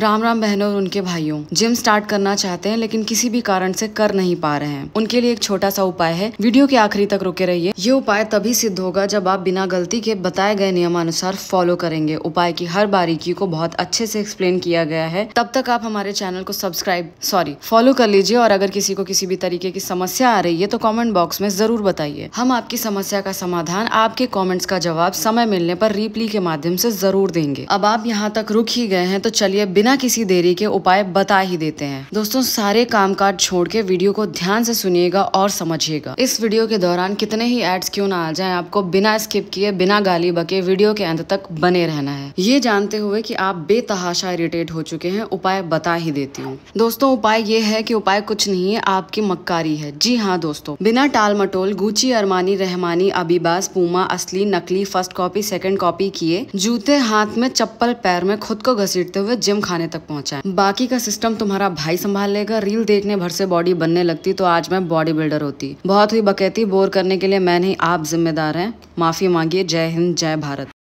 राम राम बहनों और उनके भाइयों जिम स्टार्ट करना चाहते हैं लेकिन किसी भी कारण से कर नहीं पा रहे हैं उनके लिए एक छोटा सा उपाय है वीडियो के आखिरी तक रुके रहिए ये उपाय तभी सिद्ध होगा जब आप बिना गलती के बताए गए नियमानुसार फॉलो करेंगे उपाय की हर बारीकी को बहुत अच्छे से एक्सप्लेन किया गया है तब तक आप हमारे चैनल को सब्सक्राइब सॉरी फॉलो कर लीजिए और अगर किसी को किसी भी तरीके की समस्या आ रही है तो कॉमेंट बॉक्स में जरूर बताइए हम आपकी समस्या का समाधान आपके कॉमेंट्स का जवाब समय मिलने पर रिप्ली के माध्यम से जरूर देंगे अब आप यहाँ तक रुक ही गए हैं तो चलिए बिना किसी देरी के उपाय बता ही देते हैं दोस्तों सारे काम काज छोड़ के वीडियो को ध्यान से सुनिएगा और समझिएगा इस वीडियो के दौरान कितने ही एड्स क्यों ना आ जाए आपको बिना स्किप किए बिना गाली बके वीडियो के अंत तक बने रहना है ये जानते हुए की आप बेतहाशा इरिटेट हो चुके हैं उपाय बता ही देती हूँ दोस्तों उपाय ये है की उपाय कुछ नहीं है आपकी मक्कारी है जी हाँ दोस्तों बिना टाल मटोल गुची अरमानी रहमानी अबिबास पूमा असली नकली फर्स्ट कॉपी सेकेंड कॉपी किए जूते हाथ में चप्पल पैर में खुद को घसीटते हुए जिम खाने तक है बाकी का सिस्टम तुम्हारा भाई संभाल लेगा रील देखने भर से बॉडी बनने लगती तो आज मैं बॉडी बिल्डर होती बहुत हुई बकैती बोर करने के लिए मैं नहीं आप जिम्मेदार हैं माफी मांगिए जय हिंद जय भारत